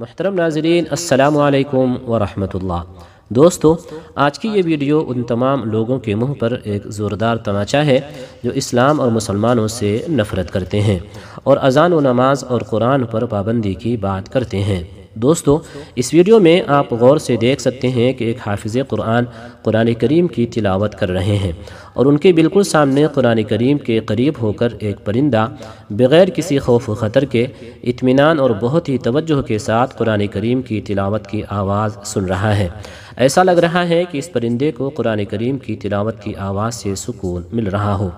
महतरम नाजरीन असलकम वरहमतुल्लाह दोस्तों आज की ये वीडियो उन तमाम लोगों के मुंह पर एक ज़ोरदार तमाचा है जो इस्लाम और मुसलमानों से नफ़रत करते हैं और अजान व नमाज और कुरान पर पाबंदी की बात करते हैं दोस्तों इस वीडियो में आप गौर से देख सकते हैं कि एक हाफिज़ कुरान कुरान करीम की तिलावत कर रहे हैं और उनके बिल्कुल सामने कुरान करीम के करीब होकर एक परिंदा बग़ैर किसी खौफ ख़तर के इत्मीनान और बहुत ही तवज्जो के साथ कुरान करीम की तिलावत की आवाज़ सुन रहा है ऐसा लग रहा है कि इस परिंदे को कुरान करीम की तिलावत की आवाज़ से सुकून मिल रहा हो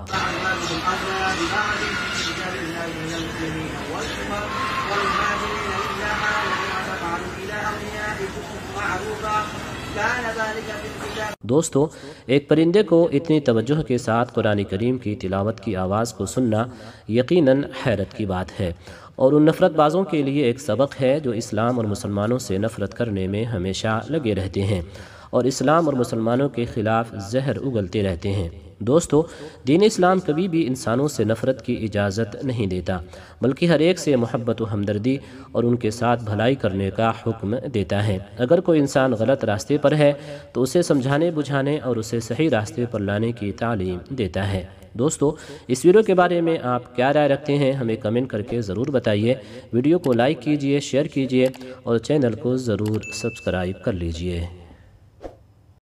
दोस्तों एक परिंदे को इतनी तवज्जो के साथ कुरान करीम की तिलावत की आवाज़ को सुनना यकीनन हैरत की बात है और उन नफ़रत बाज़ों के लिए एक सबक है जो इस्लाम और मुसलमानों से नफ़रत करने में हमेशा लगे रहते हैं और इस्लाम और मुसलमानों के ख़िलाफ़ जहर उगलते रहते हैं दोस्तों दीन इस्लाम कभी भी इंसानों से नफ़रत की इजाज़त नहीं देता बल्कि हर एक से मोहब्बत हमदर्दी और उनके साथ भलाई करने का हुक्म देता है अगर कोई इंसान गलत रास्ते पर है तो उसे समझाने बुझाने और उसे सही रास्ते पर लाने की तालीम देता है दोस्तों इस वीडियो के बारे में आप क्या राय रखते हैं हमें कमेंट करके ज़रूर बताइए वीडियो को लाइक कीजिए शेयर कीजिए और चैनल को ज़रूर सब्सक्राइब कर लीजिए